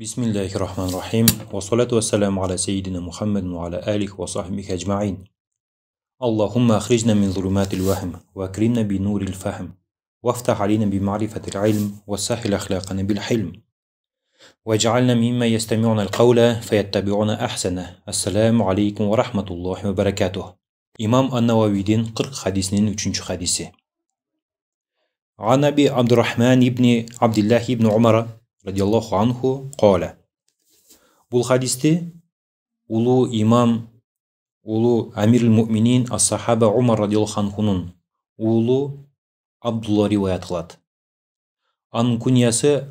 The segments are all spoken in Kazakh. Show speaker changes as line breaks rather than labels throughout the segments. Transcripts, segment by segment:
بسم الله الرحمن الرحيم والصلاة والسلام على سيدنا محمد وعلى آله وصحبه أجمعين اللهم أخرجنا من ظلمات الوهم وأكرمنا بنور الفهم وافتح علينا بمعرفة العلم وسهل أخلاقنا بالحلم واجعلنا مما يستمعون القول فيتبعون أحسنه السلام عليكم ورحمة الله وبركاته إمام النووي دين قرق حديثنين وشنش حديثة عن أبي عبد الرحمن بن عبد الله بن عمر радиаллаху анху қола бұл хадисте ұлы имам ұлы әмир мүминин ас сахаба умар радиаллаху анхуның ұлы абдулла риуаят қылады аның күниясы э,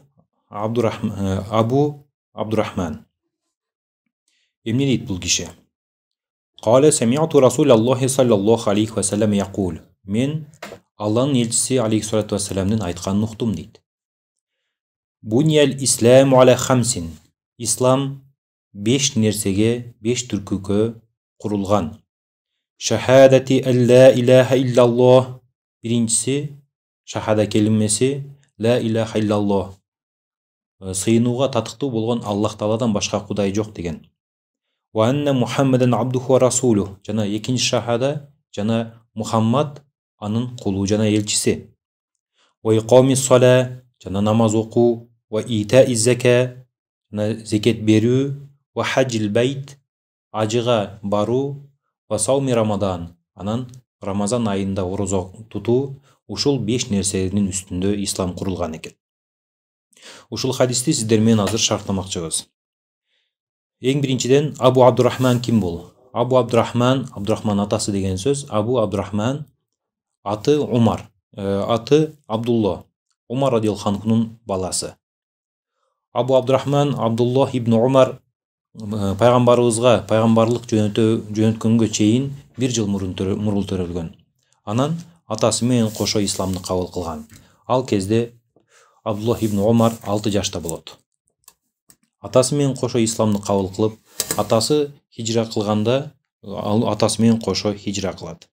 абу абдурахман эмне дейді бұл кеше. Қала سمعت رسول Аллахи صلى الله عليه яқул мен алланың елшісі алейхисалату уассаламның айтқанын ұқтым дейді Бунияль исламу аля хамсин. Ислам 5 нәрсеге, беш түркікі құрылған. Шахадати әллә иләха илляллах Біріншісі, шахада келімесі, лә иләха илляллах Сыйынуға татықты болған Аллах таладан башқа құдай жоқ деген. Уа анна Мухаммадан абдуху расулу. Жана екінші шахада, жана Мухаммад аның құлы жана елшісі. Уа сала, жана намаз оқу, ve зака зекет беру ва ve hacil ажыға бару ва сауми рамадан анан рамазан айында ораза тутуу ушул беш нерсенин үстүндө ислам курулган экен ушул хадисти сиздер менен азыр шарттамакчыбыз эң биринчиден абу абдурахман ким бул абу абдурахман абдурахман атасы деген сөз абу абдурахман аты умар аты абдулло умар радиаллаху баласы абу абдурахман абдуллах ибн умар пайғамбарыбызға пайғамбарлық жөнеткенге чейин бир жыл мурун мурул төрөлгөн анан атасы менен кошо исламды кабыл кылган ал кезде абдуллах ибн омар алты жашта болот атасы менен кошо исламды кабыл кылып атасы хижра кылганда ал атасы менен кошо хижра кылат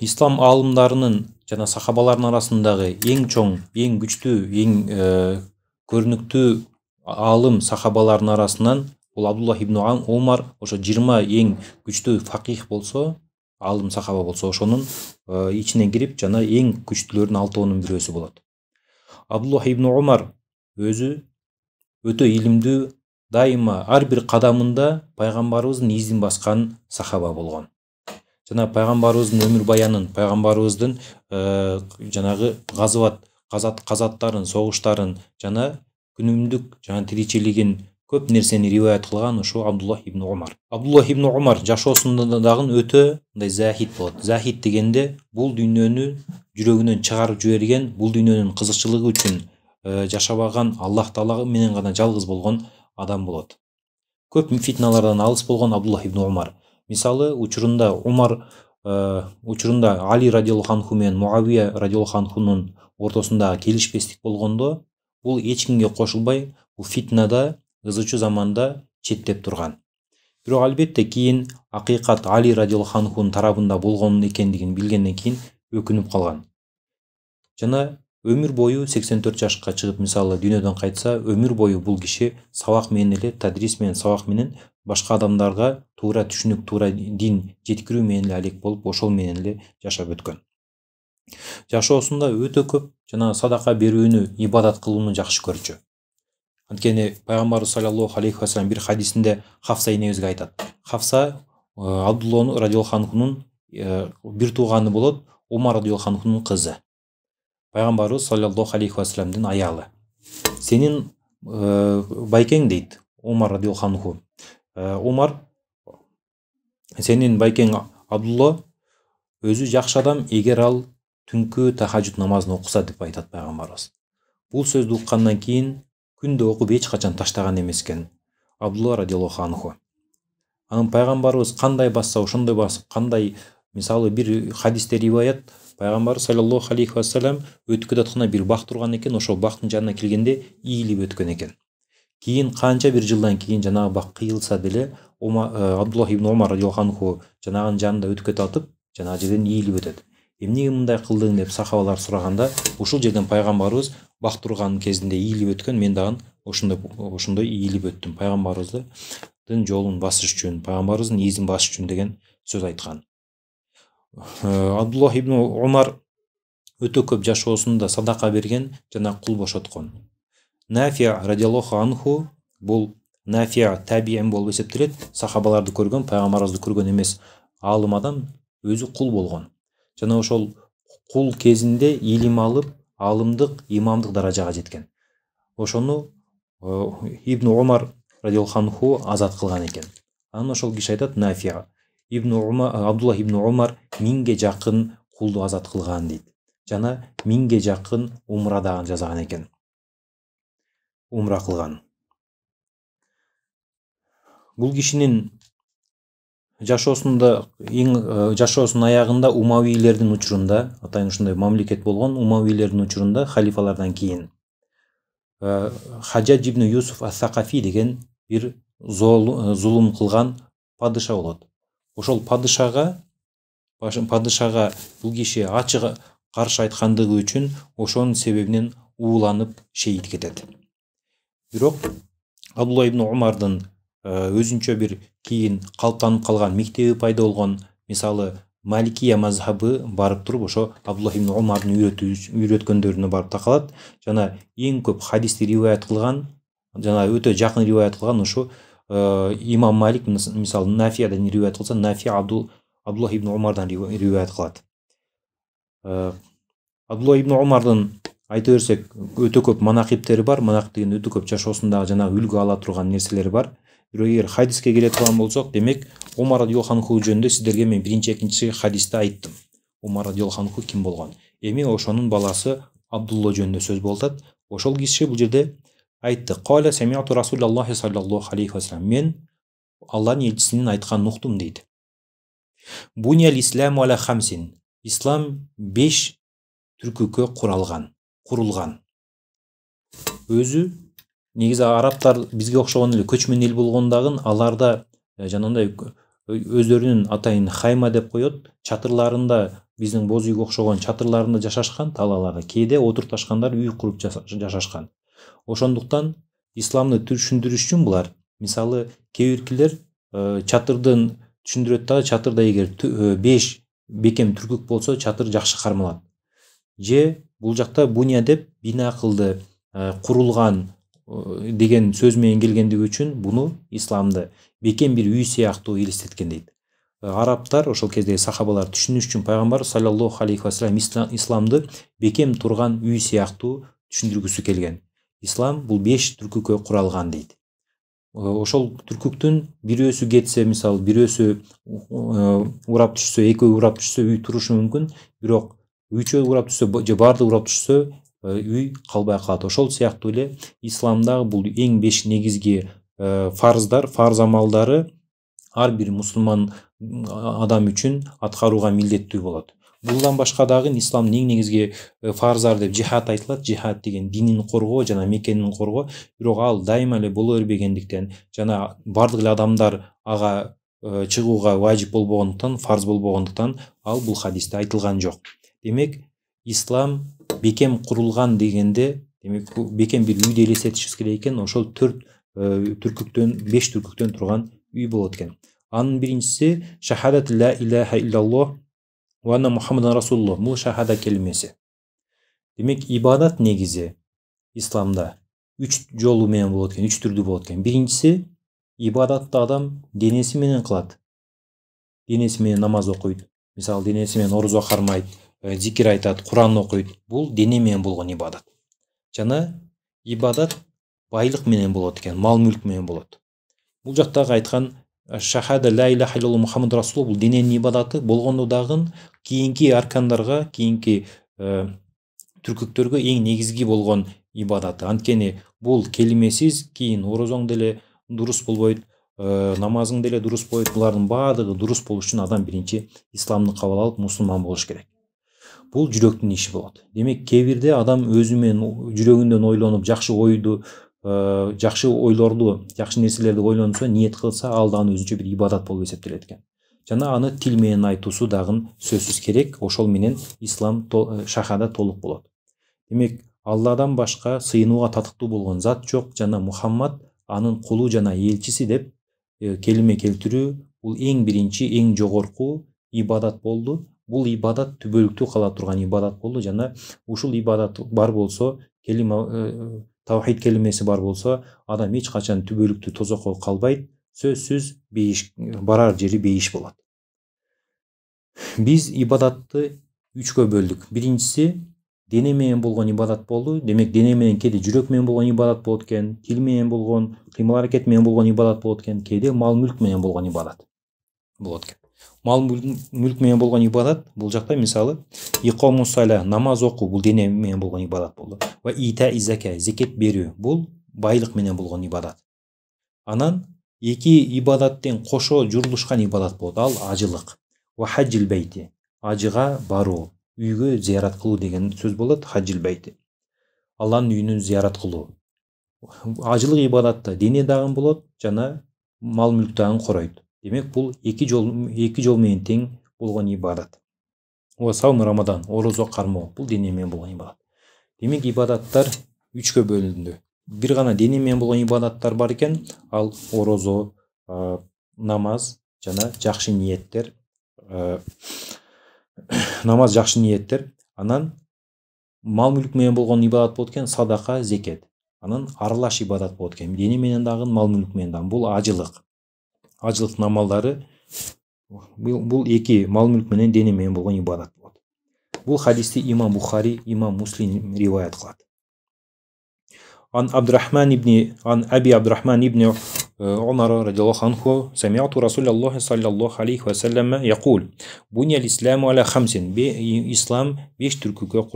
ислам аалымдарынын жана сахабалардын арасындагы эң чоң эң күчтүү эң э, көрүнүктүү аалым сахабалардын арасынан бул абдуллах ибн умар ошо жыйырма эң күчтүү факих болсо аалым сахаба болсо ошонун э, ичине кирип жана эң күчтүүлөрдүн алтоонун бирөөсү болот абдуллах ибн Омар өзү өтө илимдүү дайыма ар бир кадамында пайгамбарыбыздын изин баскан сахаба болгон жана пайгамбарыбыздын баянын пайгамбарыбыздын э, жанагы газыбат қазат казаттарын согуштарын жана күнүмдүк жана тиричилигин көп нерсени риваят кылган ушул абдуллах ибн умар абдуллах ибн умар жашоосунда дагы өтө мындай захид болот захид дегенде бул дүйнөнү жүрөгүнөн чыгарып жиберген бул дүйнөнүн кызыкчылыгы үчүн э, жашабаган аллах таала менен гана жалгыз болгон адам болот көп фитналардан алыс болгон абдуллах ибн умар мысалы учурунда умар э, учурунда али радиаллаху анху менен муавия радиаллаху анхунун ортосундагы келишпестик болгондо бул эч кимге кошулбай бул фитнада ызычуу заманда четтеп турган бирок албетте кийин акыйкат али радиаллаху анхунун тарабында болгон экендигин билгенден кийин өкүнүп калган жана өмүр бою сексен төрт жашка чыгып мисалы дүйнөдөн кайтса өмүр бою бул киши сабак менен эле тадрис менен сабак менен башка адамдарга туура түшүнүк туура дин жеткирүү менен эле алек болуп ошол менен эле жашап өткөн жашоосунда өтө көп жанагы садака берүүнү ибадат кылууну жакшы көрчү анткени пайгамбарыбыз саллаллаху алейхи вассалам бир хадисинде хафса энебизге айтат хафса э, абдуллану ради ханкунун э, бир тууганы болот умар умарануун кызы пайғамбарымыз саллаллаху алейхи уассаламдың аялы сенің ә, э, байкең дейді омар радиаллаху анху омар э, сенің байкең абдулла өзі жақсы адам егер ал түнкі тахажуд намазын оқыса деп айтады пайғамбарымыз бұл сөзді ұққаннан кейін күнде оқып ешқашан таштаған емес екен абдулла радиаллаху анху анан қандай басса ошондой басып қандай мысалы бір хадисте риwayat пайғамбарымыз саллаллаху алейхи уассалам өткел жатқанда бір бақ тұрған екен ошол бақтың жанына келгенде иіліп өткен екен кейін қанша бір жылдан кейін жаңағы бақ қиылса деле э, абдуллах ибн омар радиаллаху анху жаңағының жанында өтіп жатып жаңағы жерден иіліп өтеді эмнеге мындай қылдың деп сахабалар сұрағанда ушул жерден пайғамбарыбыз бақ тұрған кезінде иіліп өткен мен дагы ошондой ошондой иіліп өттім пайғамбарымыздың жолын басыш үшін пайгамбарыбыздын изин басыш үшін деген сөз айтқан. Э, абдуллах ибн умар өте көп жашоосында садақа берген жана құл бошотқан нафия радиаллаху анху бұл нафия тәбиән болып есептеледі сахабаларды көрген пайғамбарымызды көрген емес алым адам өзі құл болған жана ошол құл кезінде илим алып ғалымдық имамдық даражаға жеткен ошону э, ибн омар радиаллаху анху азат қылған екен анан ошол киши айтат нафия ибн абдуллах ибн умар миңге жақын құлды азат қылған дейді жана миңге жақын умра дагы жасаган екен умра қылған бұл кишинин жашоосунда эң жашоосунун аягында умавийлердин учурунда атайын ушундай мамлекет болгон умавийлердин учурунда халифалардан кийин хажаж ибн юсуф ас сакафи деген бир зулум кылган падыша болот ошол падышага падышага бул киши ачык каршы айткандыгы үчүн ошонун себебинен ууланып шейит кетет бирок абдулла ибн умардын э, өзүнчө бир кийин калыптанып калган мектеби пайда болгон мисалы маликия мазхабы барып туруп ошо абдулла ибн умардын үйрөткөндөрүнө барып такалат жана эң көп хадисти риваят кылган жана өтө жакын риваят кылган ушу Э, имам малик мысалы нафиядан риуаят қылса нафия абдул абдуллах ибн омардан риуаят қылады э, абдулла ибн омардан айта берсек өте көп манақиптері бар манақ деген өте көп жашосында жана үлгі ала тұрған нерселер бар егер хадиске келе тұрған болсақ демек омар радиаллаху жөнінде сіздерге мен бірінші екінші хадисте айттым омар радиаллаху кім болған эми ошонун баласы абдулла жөнүндө сөз атат ошол киши бул жерде айтты қала самиату расулаллахи саллаллаху алейхи уассалам мен алланың елшісінен айтқанын ұқтым дейді бунял ислам аля хамсин ислам беш түркікі құралған құрылған өзі негізі арабтар бізге ұқсаған эле көчмен ел болғандағын аларда жаңағындай өздерінің атайын хайма деп қояды чатырларында біздің боз үйге ұқсаған чатырларында жашашқан талааларда кейде отырып ташқандар үй құрып жашашкан ошондуктан исламды түшүндүрүш үчүн булар мисалы кээ биркилер э, чатырдын түшүндүрөт дагы чатырда эгер э, беш бекем түркүк болсо чатыр жакшы кармалат же бул жакта буня деп бина кылды э, курулган деген сөз менен келгендиги үчүн буну исламды бекем бир үй сыяктуу элестеткен дейт арабтар ошол кездеги сахабалар түшүнүш үчүн пайгамбар саллаллаху алейхи вассалам исламды бекем турган үй сыяктуу түшүндүргүсү келген ислам бұл беш түркүккө құралған дейді. ошол түркүктүн бирөөсү кетсе мисалы бирөөсү урап түшсө экөө урап түшсө үй турушу мүмкүн бирок үчөө урап түшсө же баардыгы урап түшсө үй калбай калат ошол сыяктуу эле исламда бул эң беш негизги фарздар фарз амалдары ар бир мусулман адам үчүн аткарууга милдеттүү болот бұдан башка дагы исламдын эң негизги фарздары деп жихад айтылат жихад деген динин коргоо жана мекенин коргоо бирок ал дайыма эле боло бербегендиктен жана бардык эле адамдар ага чыгууга важип болбогондуктан фарз болбогондуктан ал бул хадисте айтылган жок демек ислам бекем курулган дегенде демек бекем бир үйдү элестетишибиз керек экен ошол төрт түркүктөн беш түркүктөн турган үй болот экен анын биринчиси шахадат ла иляха иллаллах уана мұхаммадан расулуллах бұл шахада келмесі демек ибадат негізі исламда үш жолу менен болот экен үч түрдүү болот экен биринчиси ибадатты адам денеси менен кылат денеси менен намаз окуйт мисалы денеси менен орозо кармайт э, зикир айтат куран окуйт бул дене менен болгон ибадат жана ибадат байлык менен болот экен мал мүлк менен болот бул жактагы шахада ля иляха илля мухаммад расулла бұл дененің ибадаты болғандығын кейінгі аркандарға кейінгі ә, э, түркіктерге ең негізгі болған ибадаты анткени бұл келмесіз кейін оразаң деле дұрыс болбайды ә, э, намазың деле дұрыс болбойт бұлардың баардыгы дұрыс болу үшін адам бірінші, исламды кабыл алып мусулман болуш керек бұл жүректің іші болады демек кейбірде адам өзімен жүрегінен ойланып жақсы ойды ә, жақсы ойлорду жақсы нерселерди ойлонсо ниет кылса ал дагы өзүнчө бир ибадат болуп эсептелет экен жана аны тил менен айтуусу дагы сөзсүз керек ошол менен ислам э, шахада толук болот демек алладан башка сыйынууга татыктуу болгон зат жок жана мухаммад анын кулу жана элчиси деп э, келиме келтирүү бул эң биринчи эң жогорку ибадат болду бул ибадат түбөлүктүү кала турган ибадат болду жана ушул ибадат бар болсо келима таухид келимеси бар болса адам эч качан түбөлүктүү тозокко калбайт сөзсүз бейиш барар жері бейиш болады. Біз ибадатты үчкө бөлдүк биринчиси дене менен болған ибадат болды. демек дене менен кээде жүрөк менен болгон ибадат болот экен тил менен болгон кыймыл аракет менен болгон ибадат болот экен кээде мал мүлк менен болгон ибадат болот экен мал мүлк менен болгон ибадат бул жакта мисалы икоа намаз окуу бул дене менен болгон ибадат болду ва ита болоз зекет берүү бул байлык менен болгон ибадат анан эки ибадат кошо журулушкан ибадат болот ал ажылык ва хажил байти ажыга баруу үйгө зыярат кылуу деген сөз болот хаджил байти алланын үйүнөн зыярат кылуу ажылык ибадатта дене дагы болот жана мал мүлк дагы коройт демек бұл екі жол екі жолмен тең болған ибадат саум рамадан ораза қармау бұл денемен болған ибадат демек ибадаттар үшке бөлінді бір ғана денемен болған ибадаттар бар екен ал ораза намаз жана жақсы ниеттер намаз жақсы ниеттер анан мал менен болған ибадат болот экен садақа зекет анан аралаш ибадат болот экен дене менен дагы мал мүлік менен дагы бул ажылык ажылық намалдары бұл, бұл екі мал мүлік менен денемен болған ибадат болады бұл хадисті имам бухари имам муслим риwayat қылады عن عبد الرحمن بن عن أبي عبد الرحمن بن عمر رضي الله عنه سمعت رسول الله صلى الله عليه وسلم يقول بني على خمس بيش تركك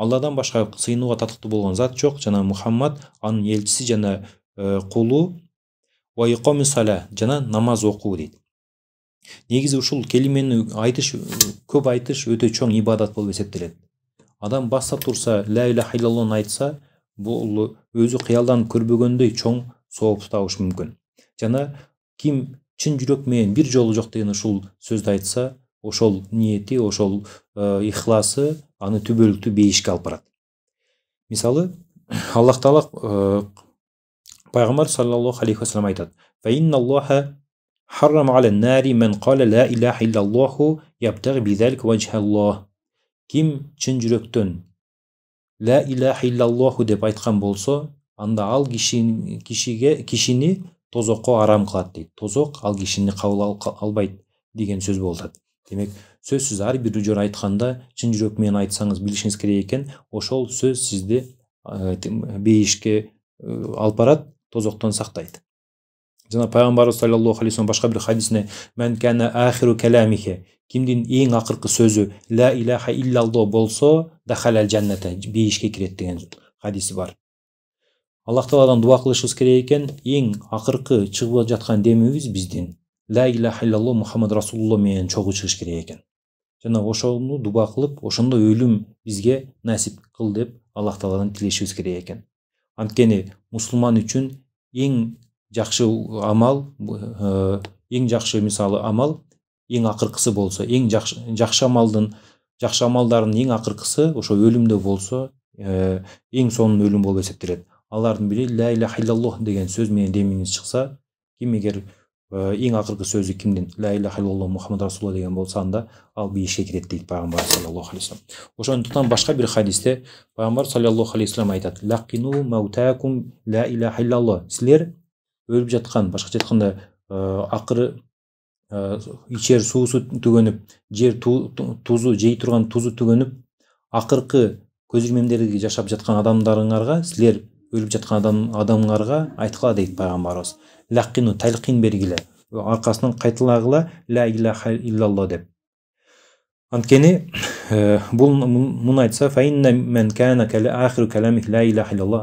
алладан башка сыйынууга татыктуу болгон зат жок жана мухаммад анын элчиси жана э, кулу жана намаз окуу дейт негизи ушул келимени айтыш көп айтыш өтө чоң ибадат болуп эсептелет адам басса турса ля иляха иллалланы айтса бул өзү кыялданып көрбөгөндөй чоң сооп табышы мүмкүн жана ким чын жүрөк менен бир жолу жок деген ушул сөздү айтса ошол ниети ошол э, ихласы аны түбөлүктүү бейишке алып барат мисалы аллах таала э, пайгамбар саллаллаху алейхи вассалам айтат ким чын жүрөктөн ла илаха иллаллаху деп айткан болсо анда ал кишиге кишини кишини тозокко арам кылат дейт тозок ал кишини кабыл албайт деген сөз болуп атат демек сөзсіз әрбір жер айтқанда шын жүрекпен айтсаңыз білішіңіз керек екен ошол сөз сизди бейишке э, алып барат тозоктон сактайт жана пайгамбарыбыз саллаллаху алейхи вассалам башка бир хадисине мән кәне ахиру кәләмихе кимдин эң акыркы сөзү ла иляха иллалло болсо халал жаннате бейишке кирет деген хадиси бар аллах тағаладан дуа кылышыбыз керек экен эң акыркы чыгып жаткан демибиз биздин ла иляха иллалло мухаммад расулулло менен чогуу чыгыш керек экен жана ошону дуба кылып ошондо өлүм бизге насип кыл деп аллах тааладан тилешибиз керек экен анткени мусулман үчүн эң жакшы амал э, эң жакшы мисалы амал эң акыркысы болсо эң жакшы амалдын жакшы амалдардын эң акыркысы ошо өлүмдө болсо э, эң сонун өлүм болуп эсептелет алардын бири ля иляха иллаллах деген сөз менен демиңиз чыкса ким эгер Э, ең ақырғы сөзі кімнен лә илляха иллаллах мұхаммад расулалла деген болса анда ал бейішке кіреді дейді пайғамбар саллаллаху алейхи вассалам ошондуктан башка бир хадисте пайғамбар саллаллаху алейхи салам айтады лақину мәутәкум лә иллаха иллалла силер өліп жатқан башкача айтканда э, ақыры э, ичер суусу түгөнүп жер тузу жей турган тузу түгөнүп акыркы көз жашап жаткан адамдарыңарга силер өліп жатқан адам адамдарға айтқыла дейді пайғамбарымыз лақину тәлқин бергіле арқасынан қайталағыла ля иллаха иллалла деп анткени ә, бұл мұны айтса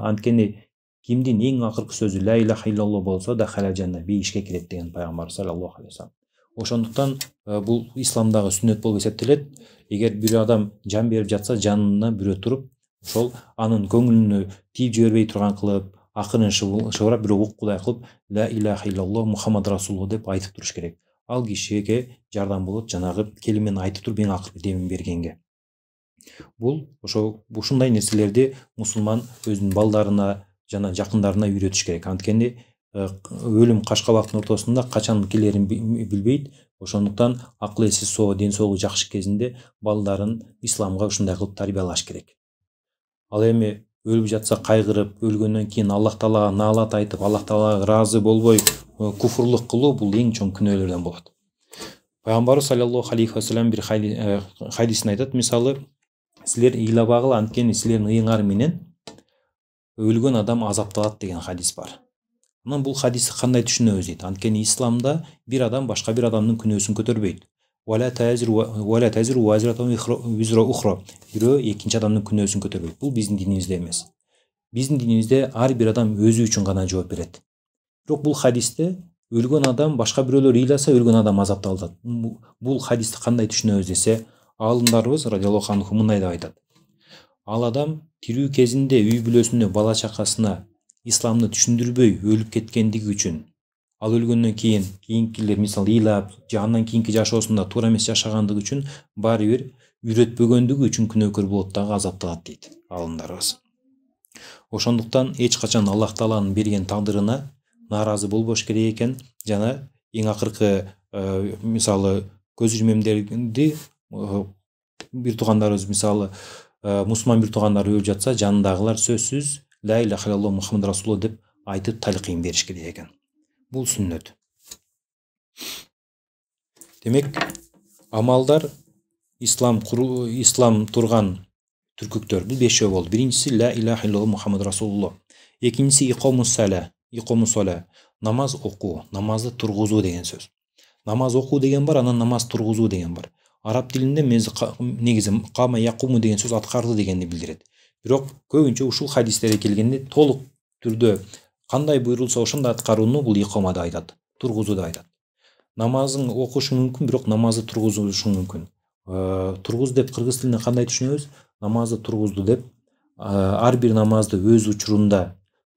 анткени кімдің ең ақырғы сөзі лә илляха иллалла болса халал жанна бейішке кіреді деген пайғамбар саллаллаху алейхи ошондуктан бұл исламдағы сүннет болуп эсептелет егер бир адам жан беріп жатса жанына біреу тұрып сол анын көңүлүнө тийип жибербей турган кылып акырын шыбырап оқып уккудай кылып ля илаха иллалло мухаммад расулуллах деп айтып туруш керек ал кишиге жардам болот жанагы келімен айтып туруп эң акыркы демин бергенге бул ошо ушундай нерселерди мусулман өзүнүн балдарына жана жакындарына үйрөтүш керек анткени э, өлүм кашкабактын ортосунда качан келерин билбейт ошондуктан акыл эси соо ден соолугу жакшы кезинде балдарын исламга ушундай кылып тарбиялаш керек ал эми өлүп жатса кайгырып өлгөндөн кийин аллах таалага наалат айтып аллах таалага ыраазы болбой э, куфурлук кылуу бул эң чоң күнөөлөрдөн болот пайгамбарыбыз саллаллаху алейхи вассалам бир э, хадисин айтат мисалы силер ыйлабагыла анткени силердин ыйыңар менен өлгөн адам азапталат деген хадис бар анан бул хадисти кандай түшүнөбүз дейт анткени исламда бир адам башка бир адамдын күнөөсүн көтөрбөйт уәлә тәзір уәзір екінші адамның күнөөсүн көтөрбөйт бул биздин динибизде эмес биздин динибизде ар бир адам өзү үчүн гана жооп берет бирок бул хадисте өлгөн адам башка бирөөлөр ыйласа өлгөн адам азапта калат бул хадисти кандай түшүнөбүз десе аалымдарыбыз радиаллаху анху мындай деп айтат ал адам тирүү кезінде үй бүлөсүнө бала чакасына исламды түшүндүрбөй өліп кеткендиги үчүн ал өлгеннен кейін кийинкилер мысалы ыйлап же андан кийинки жашоосунда туура эмес жашагандыгы үчүн баары бир үйрөтпөгөндүгү үчүн күнөөкөр болот дагы азапталат дейт аалымдарыбыз ошондуктан эч качан аллах тааланын берген тагдырына нааразы болбош керек экен жана эң акыркы э, мисалы көз ирмемдерди э, бир туугандарыбыз мисалы э, мусулман бир туугандары өлүп жатса жанындагылар сөзсүз ля илляха илlalloh мухаммад расулулла деп айтып талкин бериш керек экен бұл сүннет демек амалдар ислам құру ислам тұрған түркіктер бұл бесеу болды Біріншісі, ля илляха иллаллах мухаммад расулулла екіншісі иқому сәлә иқому соля намаз оқу намазды тұрғызу деген сөз намаз оқу деген бар ана намаз тұрғызу деген бар араб тілінде мезі негізі қама яқуму деген сөз атқарды дегенді білдіреді бирок көбінше ушул хадистерге келгенде толық түрде кандай буйрулса ошондой аткарууну бул икомада айтат тургузууда айтат намазын окушуң мүмкүн бирок намазды тургузушуң мүмкүн э, тургуз деп кыргыз тилинде кандай түшүнөбүз намазды тургузду деп э, ар бир намазды өз учурунда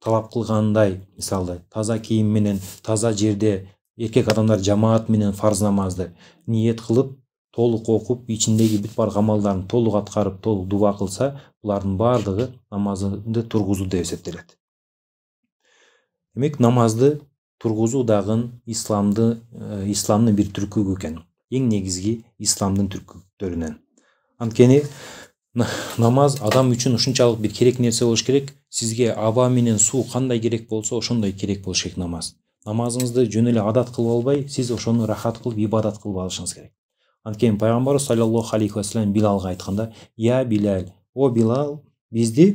талап кылгандай мисалы таза кийим менен таза жерде эркек адамдар жамаат менен фарз намазды ниет кылып толук окуп ичиндеги бүт бар амалдарын толук аткарып толук дуба кылса булардын баардыгы намазды тургузуу деп эсептелет демек намазды тургузуу дагы исламды э, исламдын бир түркүгү экен эң негизги исламдын түркүктөрүнөн анткени намаз адам үчүн ушунчалык бир керек нерсе болуш керек сизге аба менен суу кандай керек болсо ошондой керек болуш керек намаз намазыңызды жөн эле адат кылып албай сиз ошону рахат кылып ибадат кылып алышыңыз керек анткени пайгамбарыбыз саллаллаху алейхи вассалам билалга айтканда я билал о билал бизди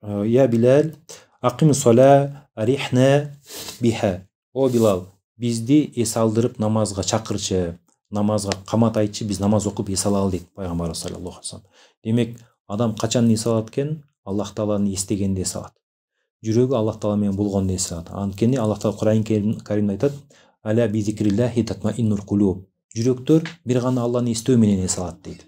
я билал ақим соля арихна биха о билал бізді ес алдырып намазға шақыршы намазға қамат айтшы біз намаз оқып ес алалы дейді пайғамбарымыз саллаллаху алейhi демек адам қашан ес алады екен аллах тағаланы естегенде ес алады жүрегі аллах тағаламен болғанда ес алады анткені аллах тағала құран кәрімде айтады әлә бизикриллахи татмаиннул кулуб жүректер бір ғана алланы естуменен ес алады дейді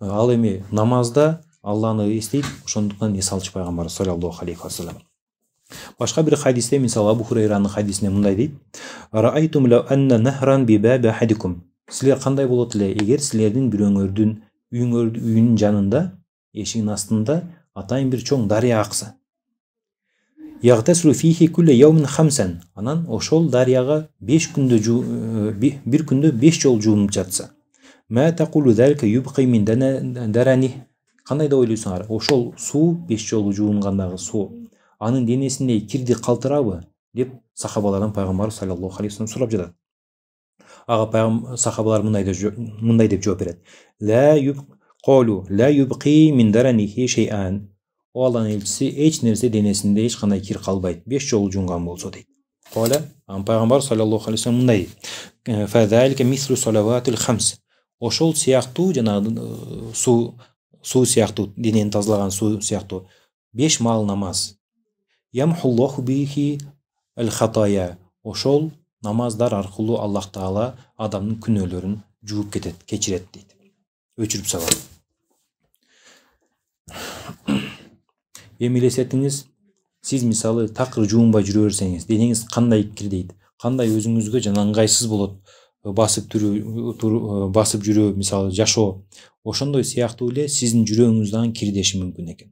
ал эми намазда алланы эстейт ошондуктан эс алчу пайгамбар саллаллаху алейхи вассалам башка бир хадисте мисалы абу хурайранын хадисинде мындай дейт силер кандай болот эле эгер силердин бирөөңөрдүн үйүңөрдүн үйүнүн жанында эшигинин астында атайын бир чоң дарыя акса анан ошол дарыяга беш күндө э, бир күндө беш жолу жуунуп жатса қандай деп ойлайсыңар ошол суу беш жолу жуынгандагы суу анын денесинде кирди калтырабы деп сахабалардан пайгамбарыбыз саллаллаху алейхи вассалам сурап жатат ага сахабалар мындай деп жооп берет о алланын элчиси эч нерсе денесинде эч кандай кир калбайт беш жолу жуунган болсо дейт коля пайгамбар саллаллаху алейхи вассалам мындай дейт ошол сыяктуу жанагы суу суу сыяктуу денени тазалаган суу сыяктуу беш маал намаз ошол намаздар аркылуу аллах таала адамдын күнөөлөрүн жууп кетет кечирет дейт өчүрүп салат эми элестетиңиз сиз мисалы такыр жуунбай жүрө берсеңиз денеңиз кандай кирдейт кандай өзүңүзгө жана ыңгайсыз болот басып түрүү басып жүрүү мисалы жашоо ошондой сыяктуу эле сиздин жүрөгүңүздөн кирдеши мүмкүн экен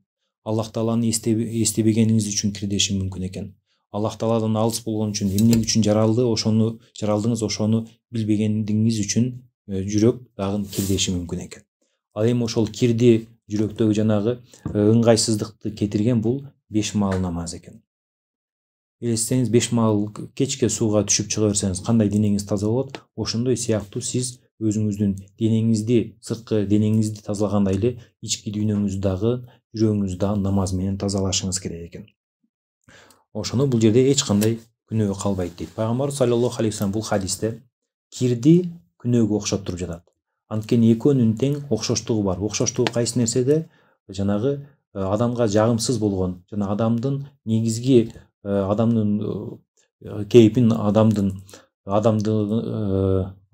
аллах тааланы эстебегениңиз үчүн кирдеши мүмкүн экен аллах тааладан алыс болгон үчүн эмне үчүн жаралды ошону жаралдыңыз ошону билбегендигиңиз үчүн жүрөк дагы кирдеши мүмкүн экен ал эми ошол кирди жүрөктөгү жанагы ыңгайсыздыкты кетирген бул беш маал намаз экен елестеңіз беш маал кечке суға түшіп шыға берсеңіз қандай денеңіз таза болот ошондой сыяктуу сиз өзүңүздүн денеңизди сырткы денеңизди тазалагандай эле ички дүйнөңүздү дагы жүрөгүңүздү дагы намаз менен тазалашыңыз керек экен ошону бул жерде эч кандай күнөө калбайт дейт пайгамбарыбыз саллаллаху алейхи вассалам бул хадисте кирди күнөөгө окшоп туруп жатат анткени экөөнүн тең окшоштугу бар окшоштугу кайсы нерседе жанагы э, адамга жагымсыз болгон жана адамдын негизги адамдын кейпін адамдын адамды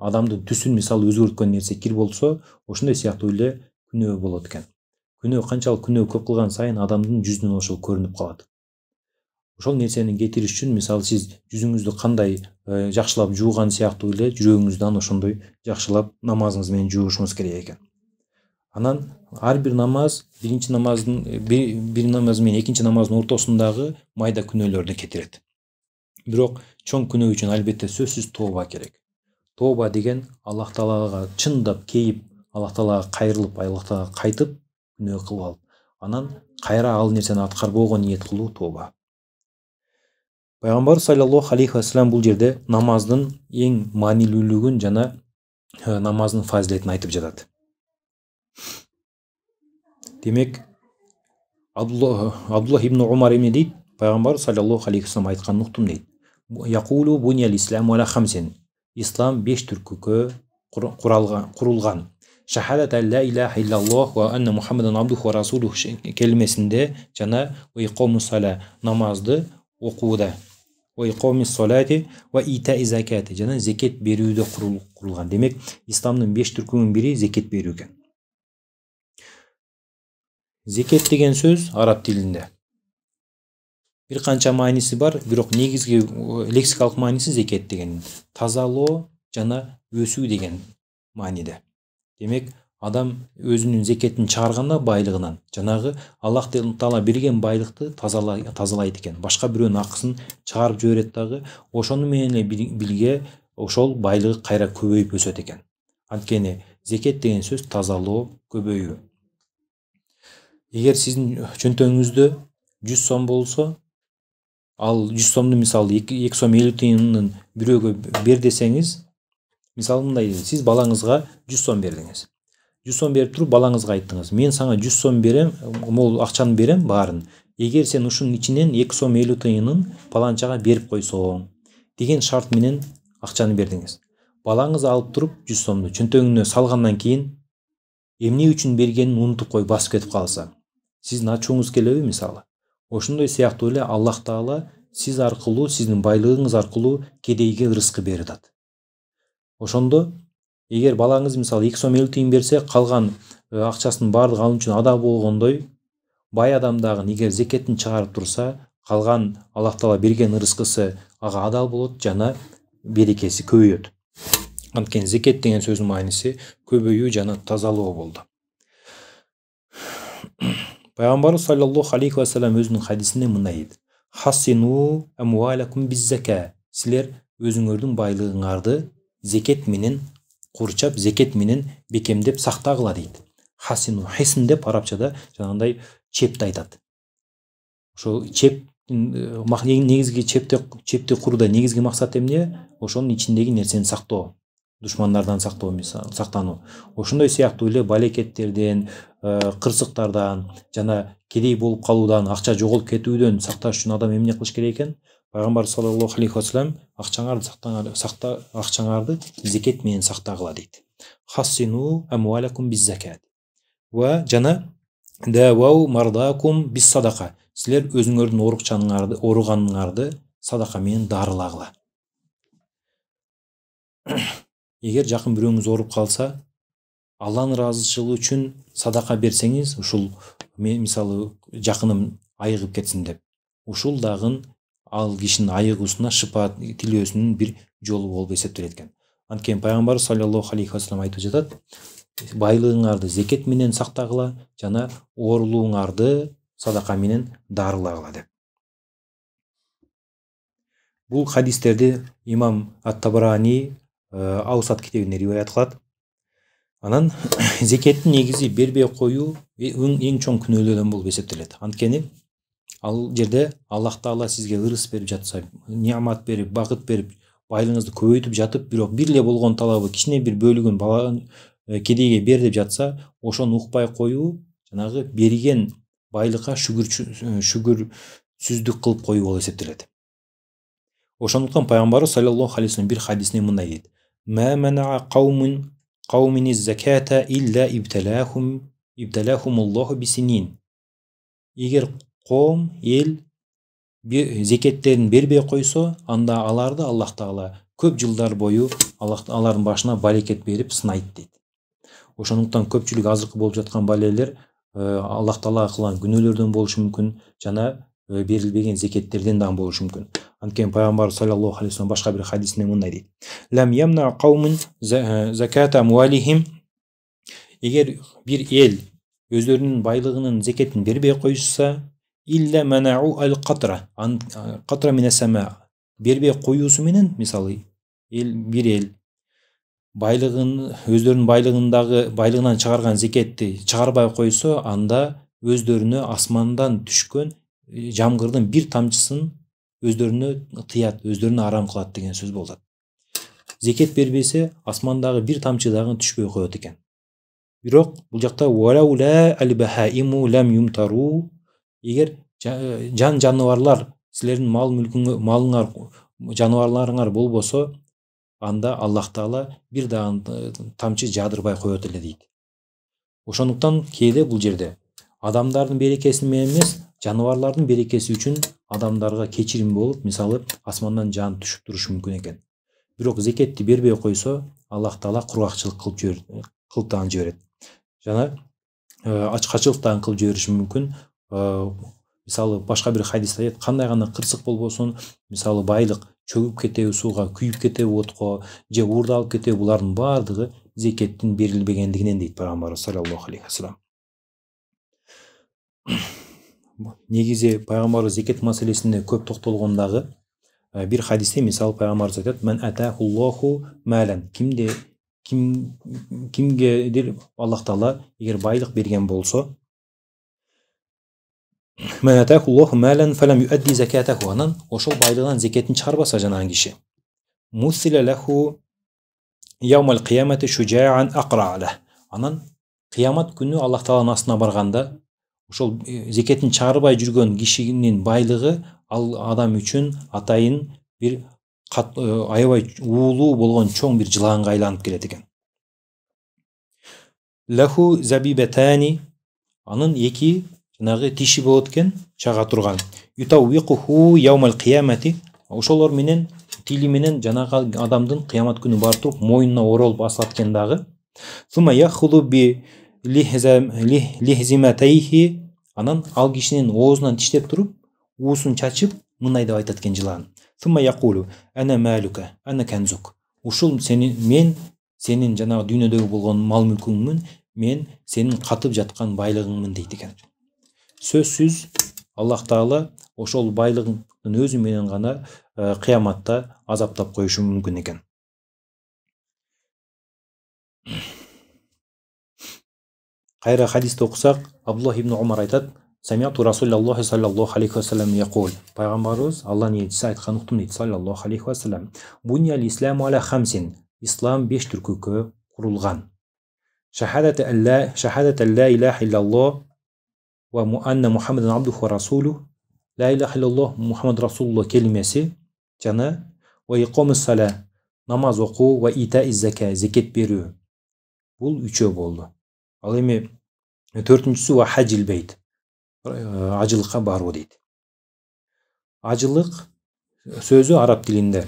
адамдын түсін мысалы өзгерткен нерсе кир болсо ошондой сыяктуу эле күнөө болот экен күнөө канчалык күнөө көп кылган сайын адамдын жүзүнөн ошол көрүнүп калат ошол нерсени кетириш үчүн мисалы сиз жүзүңүздү кандай жакшылап жууган сыяктуу эле жүрөгүңүздү аны ошондой жакшылап намазыңыз менен жуушуңуз керек экен анан ар бир намаз биринчи намаздын э, бир намаз менен экинчи намаздын ортосундагы майда күнөөлөрдү кетирет бирок чоң күнөө үчүн албетте сөзсүз тооба керек тооба деген аллах таалага чындап кейип аллах таалага кайрылып аллах таалага кайтып күнөө кылып алып анан кайра ал нерсени аткарбоого ниет кылуу тооба пайгамбар саллаллаху алейхи вассалам бул жерде намаздын эң маанилүүлүгүн жана э, намаздын фазилетин айтып жатат демек абдуллах ибн омар не дейді пайғамбар саллаллаху алейхи вассалам айтқанын ұқтым дейді ислам уәла хамсен ислам беш түркікі құрылған шахадат ля иляха иллаллах уа анна мухаммадан абдуху расулу келмесінде жаңа сала намазды оқуда уйқомиссолати уа ита закяти жаңа зекет беруді құрылған демек исламның беш түркінің бірі зекет беру екен зекет деген сөз араб тілінде Бір қанша мааниси бар бірақ негізгі э, лексикалық мааниси зекет деген тазалау жана өсу деген мааниде демек адам өзінің зекетін шығарғанда байлығынан. Жанағы аллах таала берген байлықты тазалайт екен басқа бирөөнүн ақысын шығарып жібереді дагы ошоны менен эле ошол байлығы қайра көбейіп өсөт екен анткени зекет деген сөз тазалау көбөйүү егер сіздің жөнтөңүздө жүз сом болса ал жүз сомды мысалы эки сом элүү тыйынын біреуге бер десеңіз мысалы мындай сіз балаңызға жүз сом бердіңіз жүз сом беріп тұрып балаңызға айттыңыз мен саған жүз сом берем могул ақшаны берем барын егер сен ушунун ішінен эки сом элүү тыйынын баланшаға беріп койсоң деген шарт менен акчаны бердиңиз балаңыз алып тұрып жүз сомды чөнтөгүнө салгандан кейін эмне үчүн бергенін ұмытып қой басып кетип калса сиздин ачууңуз келеби мисалы ошондой сыяктуу эле аллах таала сиз аркылуу сиздин байлыгыңыз аркылуу кедейге ырыскы берип атат ошондо эгер балаңыз мисалы эки сом элүү тыйын берсе калган э, акчасынын баардыгы ал үчүн ада болгондой бай адам дагы эгер зекетин чыгарып турса калган аллах таала берген ырыскысы ага адал болот жана берекеси көбөйөт анткени зекет деген сөздүн мааниси көбөйүү жана тазалоо болду пайғамбарымыз саллаллаху алейхи уассалам өзінің хадисінде мындай дейді хасину әмуалакум биззака сілер өзіңердің байлығыңарды зекет менен қоршап зекет менен бекемдеп сақтағыла дейді хасину хисн деп арабшада жаңағындай чепті айтады ошол чеп негизги чепте чепти курууда негизги максат эмне ошонун ичиндеги нерсени сактоо дұшмандардан сақтану ошондой сыяктуу эле балекеттерден э, кырсыктардан жана кедей болуп калуудан акча жоголуп кетүүдөн сакташ үчүн адам эмне кылыш керек экен пайгамбар саллаллаху алейхи вассалам акчаңарды сакта акчаңарды зекет менен сактагыла дейт хассину амуалакум биззакат ва жана дәуау мардакум биз сілер силер өзүңөрдүн оорукчаныңарды ооруганыңарды садака менен дарылагыла егер жақын біреуіңіз ауырып қалса алланың разышылығы үшін садақа берсеңіз ушул мен мисалы жақыным айығып кетсін деп ушул дагы ал кишинин айыгуусуна шыпа тилөөсүнүн бир жолу болуп эсептелет экен анткени пайгамбарыбыз саллаллаху алейхи вассалам айтып жатат байлыгыңарды зекет менен сактагыла жана оорулууңарды садака менен дарылагыла деп бұл хадистерди имам ат табарани Э, ауысады кетегіне риуаят қылады анан зекетті негизи бербей коюу ең чоң күнөөлөрдөн болуп эсептелет анткени ал жерде аллах таала сизге ырыс берип жатса неамат берип бакыт берип байлыгыңызды көбөйтүп жатып бирок бир эле болгон талабы кичине бир бөлүгүн бала э, кедейге бер деп жатса ошону укпай коюу жанагы берген байлыкка шүгүр э, шүгүрсүздүк кылып коюу болуп эсептелет ошондуктан пайгамбарыбыз саллаллаху алейхи вассалам бир хадисинде мындай дейт ما منع قوم قوم الزكاة إلا ابتلاهم ابتلاهم егер қом ел зекеттерін бербей қойса анда аларды аллах тағала көп жылдар бойы алардың башына балекет беріп сынайды дейді ошондуктан көпчүлүк азыркы болуп жаткан балелер аллах таала кылган күнөөлөрдөн болушу мүмкүн жана берилбеген зекеттерден дагы болушу мүмкүн анткени пайғамбар саллаллаху алейхи вассалам басқа бір хадисинде мындай дейді э, заката егер бір ел өздерінің байлығының зекетін бербей қойса илля манау ал э, қатра қатра минасама бербей қоюсыменен мысалы ел бір ел байлығын өздерінің байлығындағы байлығынан шығарған зекетті шығарбай қойса анда өздеріне асмандан түшкен э, жаңбырдың бір тамшысын өздеріне тыят өздеріне арам қылады деген сөз болады зекет бербесе асмандағы бір тамшы дагы түшпөй коет экен бирок бул жакта Егер э, жан жануарлар силердин мал мүлкүңө малыңар жаныбарларыңар болбосо анда аллах таала бір дагы э, тамчы жадырбай коет эле дейді. ошондуктан кээде бул жерде адамдардың берекеси менен жаныбарлардын берекеси үчүн адамдарға кечирим болып мисалы асмандан жан түшүп турушу мүмкін экен бирок зекетти бербей койсо аллах таала кургакчылык кылып кылып жиберет жана дагы кылып жибериши мүмкүн мисалы башка бир хадисте айтат кандай гана кырсык болбосун мисалы байлык чөгүп кетеби сууга күйүп кетеби отко же уурдалып кетеби булардын баардыгы зекеттин берилбегендигинен дейт пайгамбарыбыз саллаллаху алейхи вассалам негізі пайғамбарымыз зекет мәселесіне көп тоқталғандағы ә, э, бір хадисте мысалы пайғамбарымыз айтады мән атахуллаху мәлән кімде кім кімге аллах тағала егер байлық берген болса анан ошол байлығынан зекетін чыгарбаса жанагы киши анан қиямат күні аллах тааланын астына барғанда ошол э, зекетин чыгарбай жүргөн кишинин байлыгы ал адам үчүн атайын бир э, аябай уулуу болгон чоң бир жылаанга айланып келет экен лаху забибетани анын эки жанагы тиши болот экен чага турган яумал ошолор менен тили менен жанагы адамдын кыямат күнү барып туруп мойнуна оролуп асылат экен дагы лихзиматайхи анан ал кишинин оозунан тиштеп туруп уусун чачып мындай деп айтат экен жылан сумма якулу ана малука ана канзук ушул сени мен сенин жанагы дүйнөдөгү болгон мал мүлкүңмүн мен сенин катып жаткан байлыгыңмын дейт экен сөзсүз аллах таала ошол байлыгыңдын өзү менен гана э, кыяматта азаптап коюшу мүмкүн экен қайра хадисті оқысақ абдуллах ибн омар айтады сәмиату расулаллахи саллаллаху алейхи уассалам яқул пайғамбарымыз алланың елшісі айтқанын ұқтым дейді саллаллаху алейхи уассалам бунял исламу аля хамсин ислам беш түркіге құрылған шахадат алла шахадат ла иляха иллаллах уа муанна мухаммадан абдуху уа расулу ла иляха иллаллах мухаммад расулулла келмесі жана уа сала намаз оқу уа ита зәка зекет беру бұл үшеу болды ал эми төртіншісі уа хажил бейт ажылыққа бару дейді ажылық сөзі араб тілінде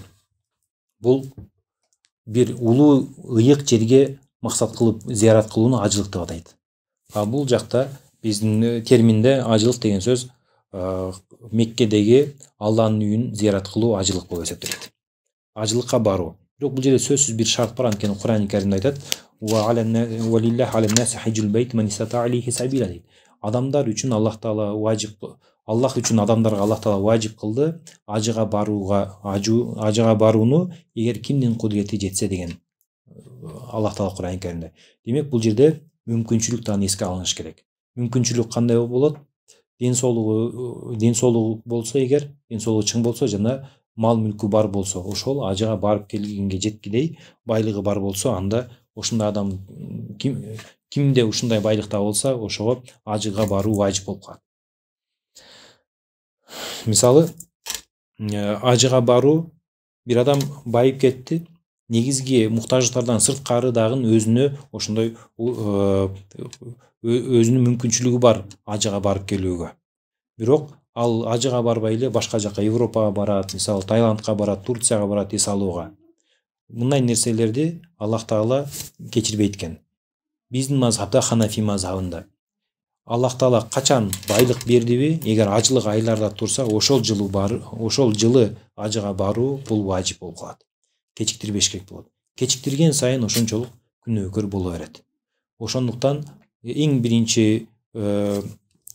бұл бір ұлы ыйық жерге мақсат қылып зиярат қылуны ажылық деп атайды а бұл жақта біздің э, терминде ажылық деген сөз ә, меккедегі алланың үйін зиярат қылу ажылық болып есептеледі ажылыққа бару жоқ бұл жерде сөзсіз бір шарт бар өйткені құран кәрімде айтады адамдар үшін аллах тағала уәжіп аллах үшін адамдарға аллах тағала уәжіп қылды ажыға баруға ажу ажыға баруны егер кімнің құдіреті жетсе деген аллах тағала құран кәрімде демек бұл жерде мүмкіншілік тағы еске алыныш керек мүмкіншілік қандай болады денсаулығы денсаулығы болса егер денсаулығы шың болса жаңа мал мүлкү бар болсо ошол ажыга барып келгенге жеткидей байлыгы бар болсо анда ушундай адам ким кимде ушундай байлыкта табылса ошого ажыга баруу ажип болуп калат мисалы э, ажыга баруу бир адам байып кетти негизги муктаждыктардан сырткары дагы өзүнө ошондой э, э, өзүнүн мүмкүнчүлүгү бар ажыга барып келүүгө бирок ал ажыга барбай эле башка жака европага барат мисалы тайландка барат турцияга барат эс алууга мындай нерселерди аллах таала кечирбейт экен биздин мазхабда ханафи мазхабында аллах таала качан байлык бердиби эгер ажылык айларда турса ошол жылы бар ошол жылы ажыга баруу бул важип болуп калат кечиктирбеш керек болот кечиктирген сайын ошончолук күнөөкөр боло берет ошондуктан э, эң биринчи э,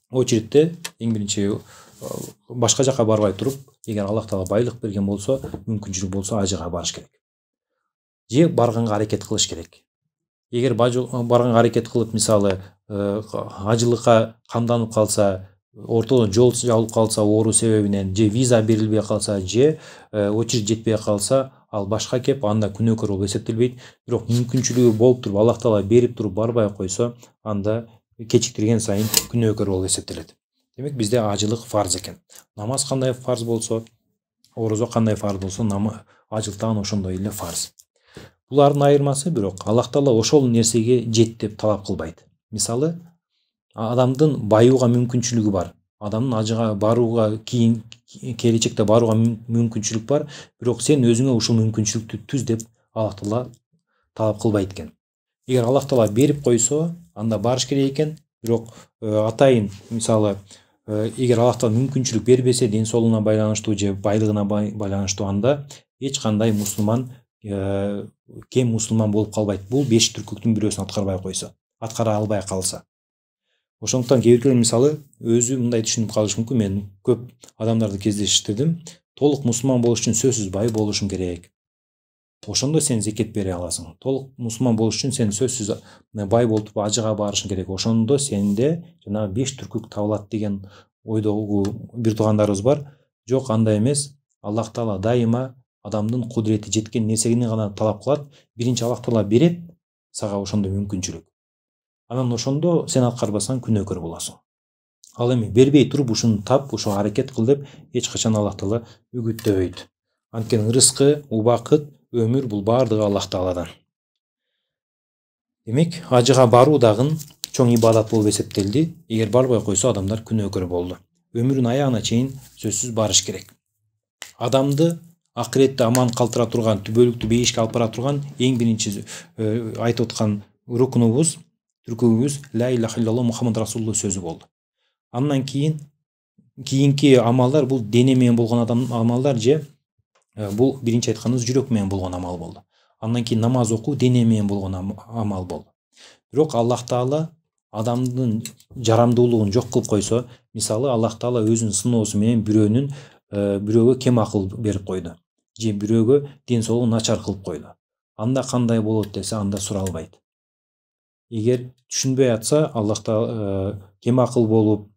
очередте эң биринчи башка жака барбай туруп эгер аллах таала байлык берген болсо мүмкүнчүлүк болсо ажыга барыш керек же барганга аракет кылыш керек эгер барганга аракет кылып мисалы ажылыкка камданып калса ортодон жол жабылып калса оору себебинен же виза берилбей калса же очередь жетпей калса ал башка кеп анда күнөөкөр болуп эсептелбейт бирок мүмкүнчүлүгү болуп туруп аллах таала берип туруп барбай койсо анда кечиктирген сайын күнөөкөр болуп эсептелет демек бізде ажылық фарз екен намаз қандай фарз болса ораза қандай фарз болса ажылтан ошондой эле фарз булардын айырмасы бирок аллах таала ошол нерсеге жет деп талап кылбайт мисалы адамдын баюуга мүмкүнчүлүгү бар адамдын ажыга барууга кийин келечекте барууга мүмкүнчүлүк бар бирок сен өзүңө ушул мүмкүнчүлүктү түз деп аллах таала талап кылбайт экен эгер аллах таала берип койсо анда барыш керек экен бирок э, атайын мисалы эгер аллах таала мүмкүнчүлүк бербесе ден соолугуна байланыштуу же байлыгына байланыштуу анда эч кандай мусулман э, кем мусулман болуп калбайт бул беш түркүктүн бирөөсүн аткарбай койсо аткара албай калса ошондуктан кээ биркилер мисалы өзү мындай түшүнүп калышы мүмкүн мен көп адамдарды кездештирдим толук мусулман болуш үчүн сөзсүз бай болушум керек ошондо сен зекет бере аласың толук мусулман болуш үчүн сен сөзсүз э, бай болуп ажыга барышың керек ошондо сенде жанагы беш түркүк табылат деген ойдогу бир туугандарыбыз бар жок андай эмес аллах таала дайыма адамдын кудурети жеткен нерсени гана талап кылат биринчи аллах таала берет сага ошондо мүмкүнчүлүк анан ошондо сен аткарбасаң күнөөкөр болосуң ал эми бербей туруп ушуну тап ушуга аракет кыл деп эч качан аллах таала үгүттөбөйт анткени ырыскы убакыт өмір бұл баардыгы аллах тааладан демек ажыга бару дағын чоң ибадат болып эсептелди эгер барбай койсо адамдар күнөөкөр болду өмүрүнүн аягына чейин сөзсүз барыш керек адамды акыретте аман калтыра турган түбөлүктүү бейишке алып бара турган эң биринчи айтып аткан рукнубуз түркүбүз ля илляха иллалла мухаммад расулулла сөзү болду андан кийин кийинки амалдар бул дене менен болгон адам амалдар же Э, Бұл биринчи айтканыбыз жүрөк менен болгон амал болду андан кийин намаз оқу дене менен болгон амал болду бирок аллах таала адамдын жарамдуулугун жок кылып койсо мисалы аллах таала өзүнүн сыноосу менен бирөөнүн э, бирөөгө кем акыл берип койду же бирөөгө ден соолугун начар кылып койду анда кандай болот десе анда суралбайт эгер түшүнбөй атса аллах таала э, кем акыл болуп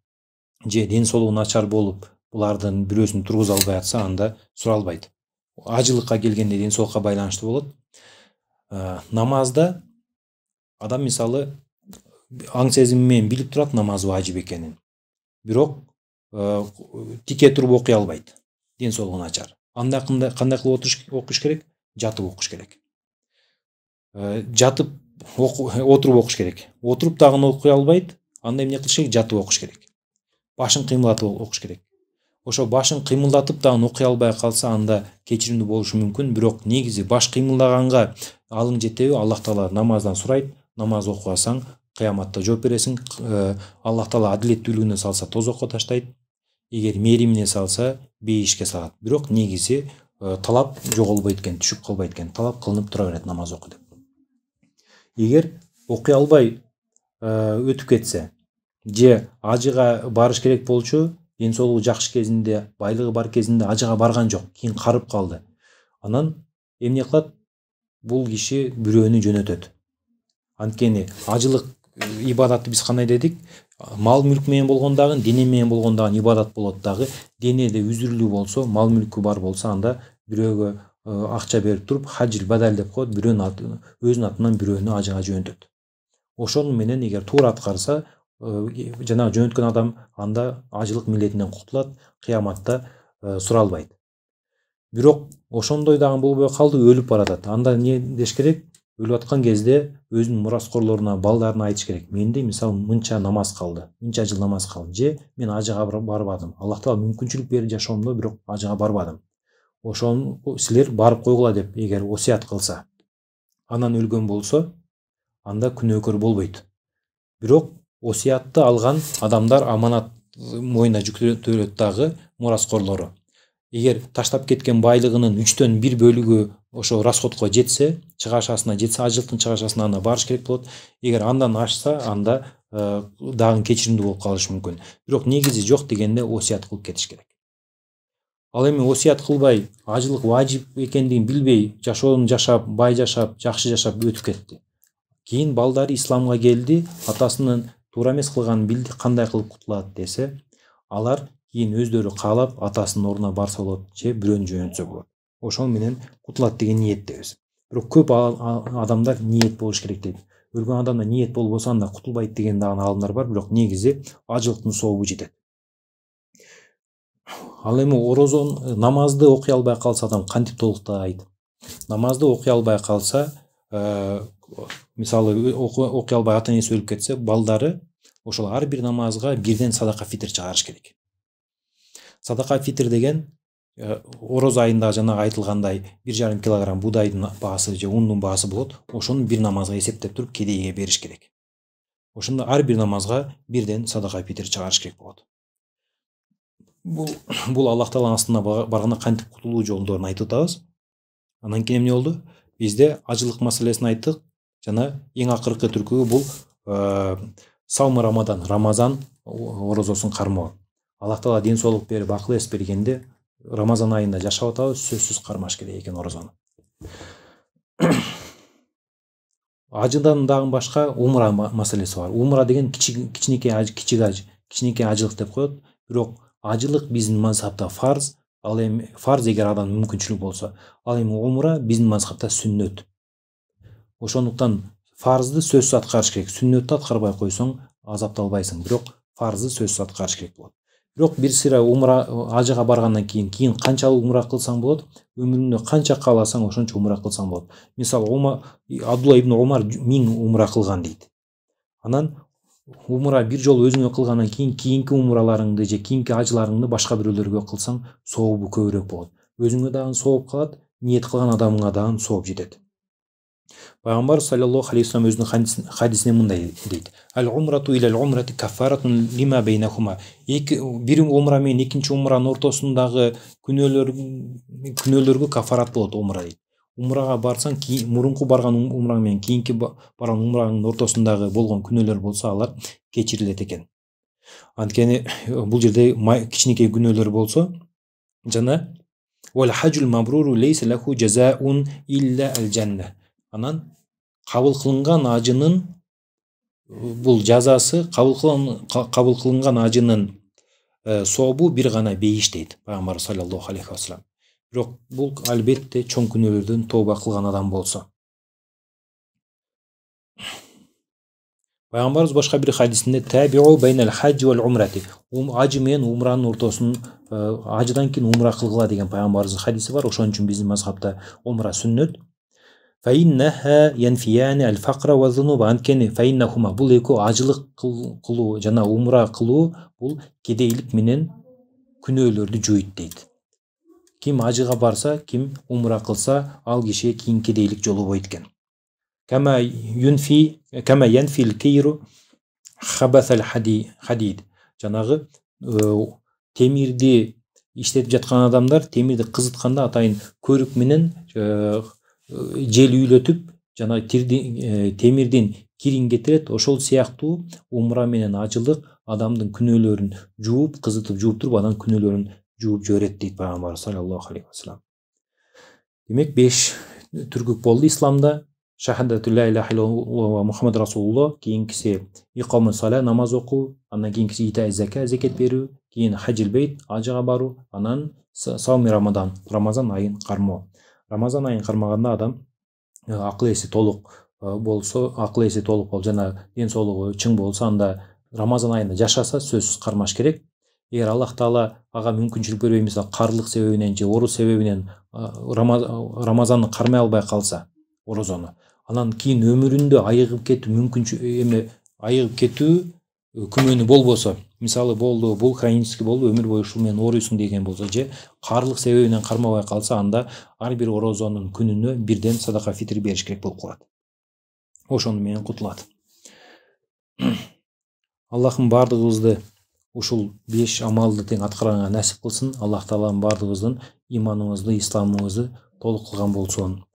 же ден соолугу начар болуп булардын бирөөсүн тургуза албай атса анда суралбайт ажылыққа келгенде денсаулыққа байланышты болады ә, намазда адам мысалы аң сезімімен біліп тұрады намаз уажиб екенін бирок ә, тике тұрып оқи албайды денсаулығы начар анда қандай қылып оқыш керек жатып оқыш керек ә, жатып оқы, отырып оқыш керек отырып дагы оқи албайды анда эмне кылыш керек жатып оқыш керек башын кыймылдатып оқыш керек ошо башын кыймылдатып дагы окуй албай калса анда кечиримдүү болушу мүмкүн бирок негизи баш кыймылдаганга алың жетеби аллах таала намаздан сурайт намаз окубасаң кыяматта жооп бересиң э, аллах таала адилеттүүлүгүнө салса тозокко таштайт эгер мээримине салса бейишке салат бирок негизи э, талап жоголбойт экен түшүп калбайт экен талап кылынып тура берет намаз оку деп эгер окуй албай э, өтүп кетсе же ажыга барыш керек болчу денсаулығы жақсы кезінде байлығы бар кезінде ажыға барған жоқ кейін қарып қалды анан эмне кылат бул киши бирөөнү жөнөтөт анткени ажылық ибадатты биз кандай дедик мал мүлк менен болгон дене менен болгон ибадат болот дагы денеде үзүрлүү болсо мал мүлкү бар болсо анда бирөөгө акча берип туруп хажил бадал деп коет бирөөнүн өзүнүн атынан бирөөнү ажыга жөнөтөт ошону менен эгер туура аткарса Э, жанагы жөнөткөн адам анда ажылык милдетинен кутулат кыяматта э, суралбайт бирок ошондой дагы болбой калды өлүп баратат анда эмне деш керек өлүп аткан кезде өзүнүн мураскорлоруна балдарына айтыш керек менде мисалы мынча намаз калды мынча жыл намаз калды же мен ажыга барбадым аллах таала мүмкүнчүлүк берди жашоомдо бирок ажыга барбадым ошону силер барып койгула деп эгер осуят кылса анан өлгөн болсо анда күнөөкөр болбойт бирок осиятты алған адамдар аманат мойнына жүктеледі дагы мұрасқорлары егер таштап кеткен байлығының үчтөн бир бөлүгү ошол расходко жетсе чыгашасына жетсе ажылтын чыгашасына анда барыш керек болот егер андан ашса анда э, дагы кечиримдүү болуп калышы мүмкүн бирок негизи жок дегенде осият кылып кетиш керек ал эми осият кылбай ажылык важип экендигин билбей жашоону жашап бай жашап жакшы жашап өтүп кетти кийин балдары исламга келди атасынын тура емес қылғанын білді қандай қылып құтылады десе алар кейін өздері қалап атасының орнына барса болады же біреуін жөнелтсе болады ошол менен құтылады деген ниетте өзі бірақ көп адамдар ниет болыш керек дейді өлген адамда ниет болып болса анда құтылбайды деген дагы ғалымдар бар бирок негизи ажылықтың сообу жетеді ал эми ораза намазды оқи албай калса адам кантип толуктайт намазды окуй албай калса э, мысалы оқи албай ата енесі өліп кетсе балдары ошол ар бир намазга бирден садака фитир чыгарыш керек садака фитр деген э, ороз айында жанагы айтылгандай бир жарым килограмм буудайдын баасы же ундун баасы болот ошону бир намазга эсептеп туруп кедейге бериш керек ошондо ар бир намазга бирден садака фитир чыгарыш керек болот бул бул аллах тааланын астына барганда кантип кутулуу жолдорун айтып атабыз анан кийин эмне болду бизде ажылык маселесин айттык жана эң акыркы түркү бул э, саумы рамадан рамазан орозосун кармоо аллах таала ден соолук берип акыл эс бергенде рамазан айында жашап атабыз сөзсүз кармаш керек экен орозону ажыдан дагы башка умра маселеси бар умра деген кичинекей кичик ажы кичинекей ажылык деп коет бирок ажылык биздин мазхабда фарз ал эми фарз эгер адам мүмкүнчүлүгү болсо ал эми умра биздин мазхабда сүннөт ошондуктан фарзды сөзсүз аткарыш керек сүннөттү аткарбай койсоң азапталбайсың бирок фарзды сөзсүз аткарыш керек болот бирок бир сыйра умра ажыга баргандан кийин кийин канчалык умра кылсаң болот өмүрүңдө канча кааласаң ошончо умра кылсаң болот мисалы ума абдулла ибн умар миң умра кылган дейт анан умра бир жолу өзүңө кылгандан кийин кийинки умраларыңды же кийинки ажыларыңды башка бирөөлөргө кылсаң сообу көбүрөөк болот өзүңө дагы сооп калат ниет кылган адамыңа дагы сооп жетет пайғамбар саллаллаху алейхи вассалам өзінің хадисінде мындай дейді әл умрату иләл умрати каффаратун лима бейнахума екі бір умра мен екінші умраның ортасындағы күнәлер күнәлерге каффарат болады умра дейді умраға барсаң мұрынғы барған умраң мен кейінгі барған умраңның ортасындағы болған күнәлер болса алар кешіріледі екен анткени бұл жерде кішкенекей күнәлер болса жана анан кабыл кылынган ажынын бул жазасы кабыл кылынган ажынын сообу бир гана бейиш дейт пайгамбарыбыз саллаллаху алейхи вассалам бирок бул албетте чоң күнөөлөрдөн тооба кылган адам болсо пайгамбарыбыз башка бир хадисинде тәбиу байнал хаджи вал умрати ажы менен умранын ортосун ажыдан кийин умра кылгыла деген пайгамбарыбыздын хадиси бар ошон үчүн биздин мазхабта умра сүннөт янфияни фақра бұл екі ажылық қылу жана умра қылу бұл кедейлік менен күнөөлөрдү жойт дейт ким ажыға барса ким умра қылса, ал кеше кийин кедейлік жолубойт экен кама юнфи кама янфил кейру хабасал хадид жанагы темирди иштетип жаткан адамдар темирди кызытканда атайын көрүк менен жел үйлөтүп жана э, темирдин кирин кетирет ошол сыяктуу умра менен ажылык адамдын күнөөлөрүн жууп кызытып жууп туруп анан күнөөлөрүн жууп жиберет дейт пайгамбарыбыз саллаллаху алейхи вассалам демек беш түргүк болду исламда шахадату ля иляха мухаммад расулулло кийинкиси икому сала намаз окуу андан кийинкиси ита зака зекет берүү кийин хажил бейт ажыга баруу анан сауми рамадан рамазан айын кармоо рамазан айын қармағанда адам э, ақыл есі толық э, болса ақыл есі толық болып ден денсаулығы чың болса анда рамазан айында жашаса сөзсіз қармаш керек егер аллах тағала аға мүмкіншілік бермей мысалы қарлық себебінен же ору себебінен рамазанды қармай албай қалса оразаны анан кейін өмірінде айығып кету мүмкін еме айығып кету э, күмәні болбосо мысалы болды, бұл хронический болды өмір бою ушул менен деген болса же қарлық себебінен қармабай қалса анда ар бир орозонун күнүнө бирден садақа фитир бериш керек болып калат ошону менен кутулат аллахым баардыгыбызды ушул беш амалды тең аткарганга насип кылсын аллах таалам баардыгыбыздын иманыбызды исламыбызды толук кылган болсун